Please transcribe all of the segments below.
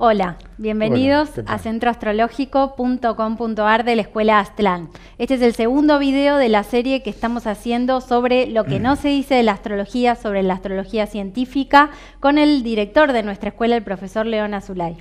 Hola, bienvenidos a centroastrológico.com.ar de la Escuela Aztlán. Este es el segundo video de la serie que estamos haciendo sobre lo que no se dice de la astrología, sobre la astrología científica, con el director de nuestra escuela, el profesor León Azulay.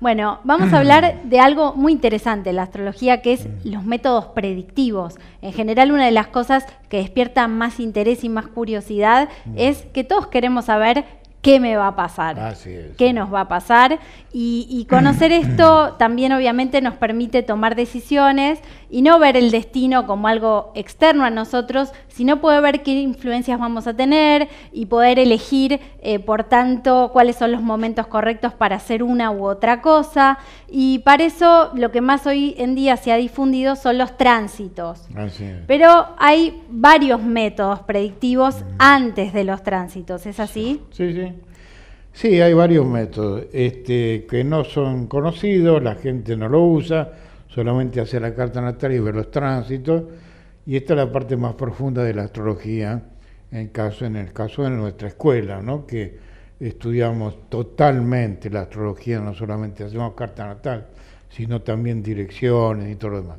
Bueno, vamos a hablar de algo muy interesante en la astrología, que es mm. los métodos predictivos. En general, una de las cosas que despierta más interés y más curiosidad mm. es que todos queremos saber qué me va a pasar, qué nos va a pasar. Y, conocer esto también obviamente nos permite tomar decisiones y no ver el destino como algo externo a nosotros, sino poder ver qué influencias vamos a tener y poder elegir, eh, por tanto, cuáles son los momentos correctos para hacer una u otra cosa. Y para eso lo que más hoy en día se ha difundido son los tránsitos. Pero hay varios métodos predictivos mm. antes de los tránsitos, ¿es así? Sí, sí. Sí, hay varios métodos este, que no son conocidos, la gente no lo usa, solamente hace la carta natal y ve los tránsitos, y esta es la parte más profunda de la astrología, en, caso, en el caso de nuestra escuela, ¿no? que estudiamos totalmente la astrología, no solamente hacemos carta natal, sino también direcciones y todo lo demás.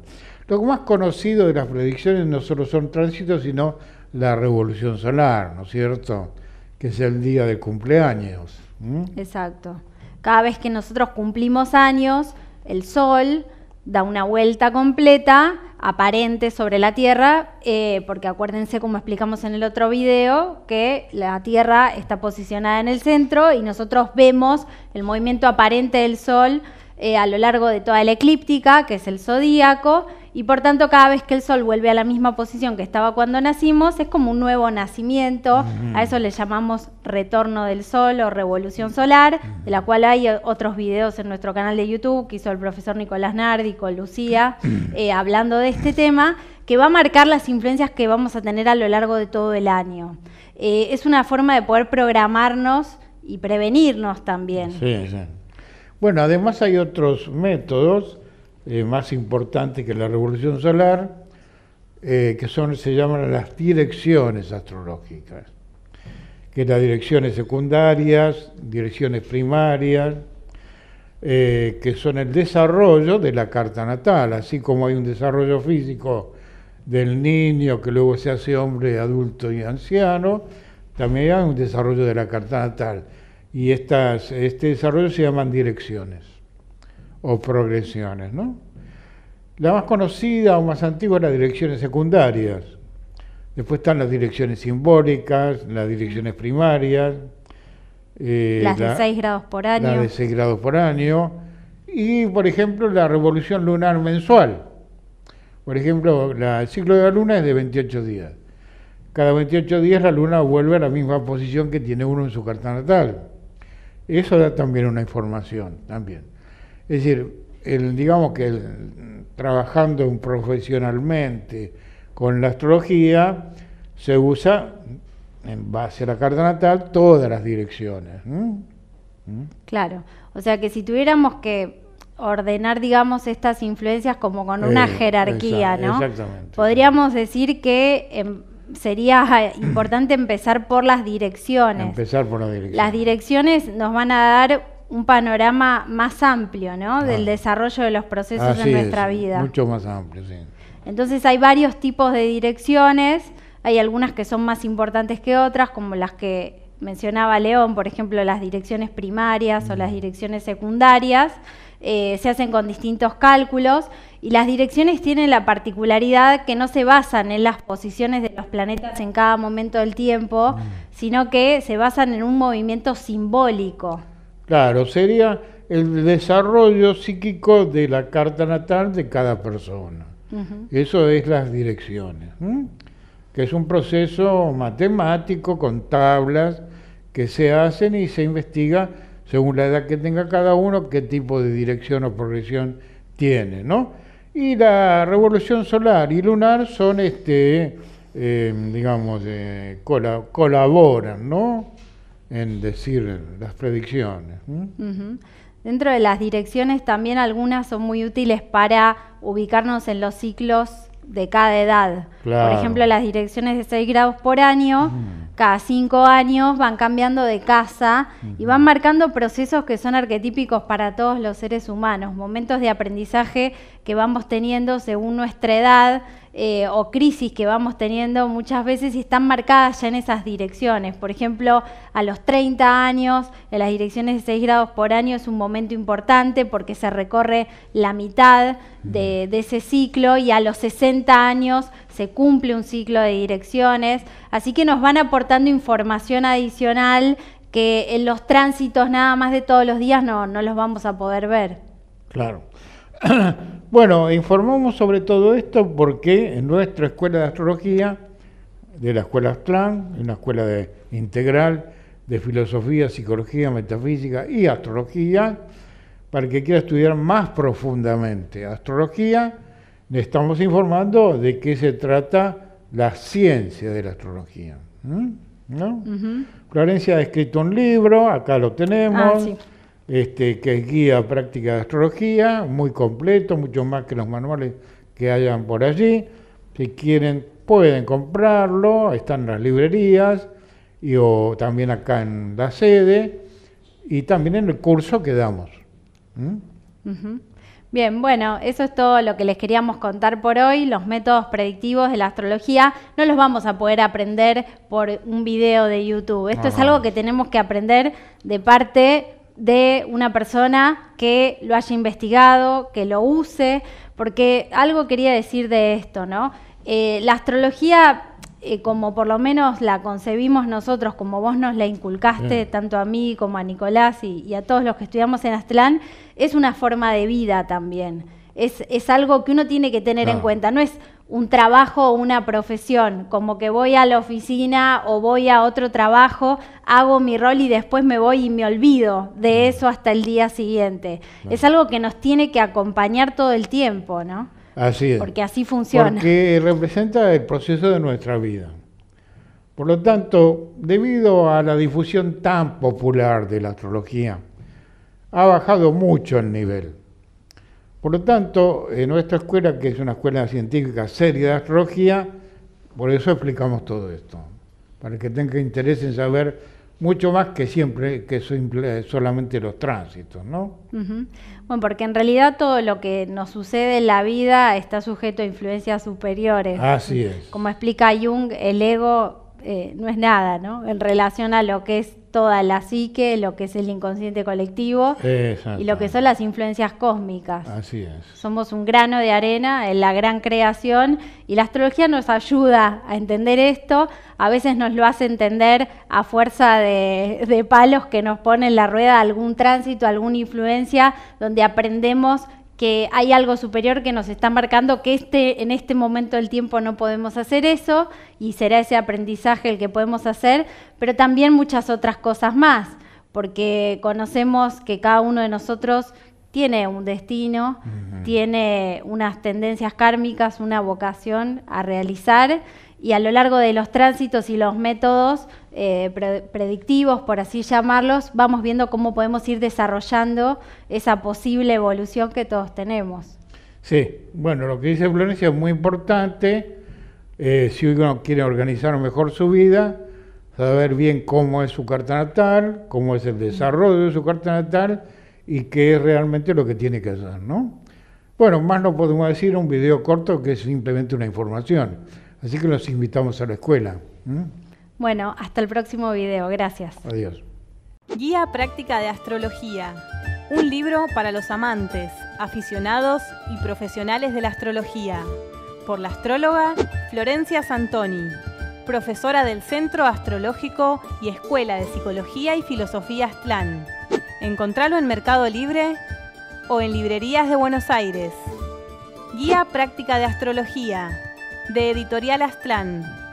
Lo más conocido de las predicciones no solo son tránsitos, sino la revolución solar, ¿no es cierto? Que es el día de cumpleaños. ¿Mm? Exacto. Cada vez que nosotros cumplimos años, el Sol da una vuelta completa aparente sobre la Tierra, eh, porque acuérdense como explicamos en el otro video, que la Tierra está posicionada en el centro y nosotros vemos el movimiento aparente del Sol eh, a lo largo de toda la eclíptica, que es el zodíaco, y por tanto cada vez que el Sol vuelve a la misma posición que estaba cuando nacimos, es como un nuevo nacimiento, a eso le llamamos retorno del Sol o revolución solar, de la cual hay otros videos en nuestro canal de YouTube que hizo el profesor Nicolás Nardi con Lucía, eh, hablando de este tema, que va a marcar las influencias que vamos a tener a lo largo de todo el año. Eh, es una forma de poder programarnos y prevenirnos también. Sí, sí. Bueno, además hay otros métodos eh, más importantes que la revolución solar, eh, que son, se llaman las direcciones astrológicas, que las direcciones secundarias, direcciones primarias, eh, que son el desarrollo de la carta natal, así como hay un desarrollo físico del niño que luego se hace hombre, adulto y anciano, también hay un desarrollo de la carta natal. Y estas, este desarrollo se llaman direcciones o progresiones, ¿no? La más conocida o más antigua es las direcciones secundarias. Después están las direcciones simbólicas, las direcciones primarias. Eh, las de 6 grados por año. 6 grados por año. Y, por ejemplo, la revolución lunar mensual. Por ejemplo, el ciclo de la luna es de 28 días. Cada 28 días la luna vuelve a la misma posición que tiene uno en su carta natal. Eso da también una información, también. Es decir, el, digamos que trabajando profesionalmente con la astrología, se usa en base a la carta natal todas las direcciones. Claro, o sea que si tuviéramos que ordenar, digamos, estas influencias como con una eh, jerarquía, ¿no? Podríamos decir que... Em, sería ah, importante empezar por las direcciones. Empezar por las direcciones. Las direcciones nos van a dar un panorama más amplio, ¿no? Ah. Del desarrollo de los procesos en nuestra vida. Mucho más amplio, sí. Entonces hay varios tipos de direcciones, hay algunas que son más importantes que otras, como las que mencionaba León, por ejemplo, las direcciones primarias o las mm. direcciones secundarias, eh, se hacen con distintos cálculos y las direcciones tienen la particularidad que no se basan en las posiciones de los planetas en cada momento del tiempo, mm. sino que se basan en un movimiento simbólico. Claro, sería el desarrollo psíquico de la carta natal de cada persona. Eso es las direcciones, que es un proceso matemático con tablas que se hacen y se investiga según la edad que tenga cada uno, qué tipo de dirección o progresión tiene, ¿no? Y la revolución solar y lunar son, este, em, digamos, eh, colaboran, ¿no? En decir las predicciones. Dentro de las direcciones también algunas son muy útiles para ubicarnos en los ciclos de cada edad. Por ejemplo, las direcciones de 6 grados por año cada cinco años van cambiando de casa y van marcando procesos que son arquetípicos para todos los seres humanos, momentos de aprendizaje que vamos teniendo según nuestra edad eh, o crisis que vamos teniendo muchas veces y están marcadas ya en esas direcciones. Por ejemplo, a los 30 años, en las direcciones de 6 grados por año es un momento importante porque se recorre la mitad de, ese ciclo y a los 60 años se cumple un ciclo de direcciones. Así que nos van aportando información adicional que en los tránsitos nada más de todos los días no, no los vamos a poder ver. Claro. Bueno, informamos sobre todo esto porque en nuestra escuela de astrología, de la escuela Aztlán, una escuela de, integral de filosofía, psicología, metafísica y astrología, para que quiera estudiar más profundamente astrología, le estamos informando de qué se trata la ciencia de la astrología. Florencia ha escrito un libro, acá lo tenemos. Ah, este, que guía práctica de astrología, muy completo, mucho más que los manuales que hayan por allí. Si quieren, pueden comprarlo, están en las librerías y o también acá en la sede y también en el curso que damos. ¿Mm? Bien, bueno, eso es todo lo que les queríamos contar por hoy. Los métodos predictivos de la astrología no los vamos a poder aprender por un video de YouTube. Esto es algo que tenemos que aprender de parte de una persona que lo haya investigado, que lo use, porque algo quería decir de esto, ¿no? Eh, la astrología, eh, como por lo menos la concebimos nosotros, como vos nos la inculcaste, mm. tanto a mí como a Nicolás y, a todos los que estudiamos en Aztlán, es una forma de vida también. Es, algo que uno tiene que tener en cuenta. No es un trabajo o una profesión, como que voy a la oficina o voy a otro trabajo, hago mi rol y después me voy y me olvido de mm. eso hasta el día siguiente. Es algo que nos tiene que acompañar todo el tiempo, ¿no? Así es. Porque así funciona. Porque representa el proceso de nuestra vida. Por lo tanto, debido a la difusión tan popular de la astrología, ha bajado mucho el nivel. Por lo tanto, en nuestra escuela, que es una escuela científica seria de astrología, por eso explicamos todo esto, para que tenga interés en saber mucho más que siempre que solamente los tránsitos, ¿no? Bueno, porque en realidad todo lo que nos sucede en la vida está sujeto a influencias superiores. Así es. Como explica Jung, el ego eh, no es nada, ¿no? En relación a lo que es toda la psique, lo que es el inconsciente colectivo y lo que son las influencias cósmicas. Así es. Somos un grano de arena en la gran creación y la astrología nos ayuda a entender esto, a veces nos lo hace entender a fuerza de, de palos que nos pone en la rueda algún tránsito, alguna influencia, donde aprendemos que hay algo superior que nos está marcando que este, en este momento del tiempo no podemos hacer eso y será ese aprendizaje el que podemos hacer, pero también muchas otras cosas más, porque conocemos que cada uno de nosotros tiene un destino, tiene unas tendencias kármicas, una vocación a realizar y a lo largo de los tránsitos y los métodos eh, predictivos, por así llamarlos, vamos viendo cómo podemos ir desarrollando esa posible evolución que todos tenemos. Sí, bueno, lo que dice Florencia es muy importante. Eh, si uno quiere organizar mejor su vida, saber bien cómo es su carta natal, cómo es el desarrollo de su carta natal y qué es realmente lo que tiene que hacer, ¿no? Bueno, más no podemos decir un video corto que es simplemente una información. Así que los invitamos a la escuela. Bueno, hasta el próximo video. Gracias. Adiós. Guía práctica de astrología. Un libro para los amantes, aficionados y profesionales de la astrología. Por la astróloga Florencia Santoni, profesora del Centro Astrológico y Escuela de Psicología y Filosofía Aztlán. Encontralo en Mercado Libre o en librerías de Buenos Aires. Guía práctica de astrología de Editorial Aztlán.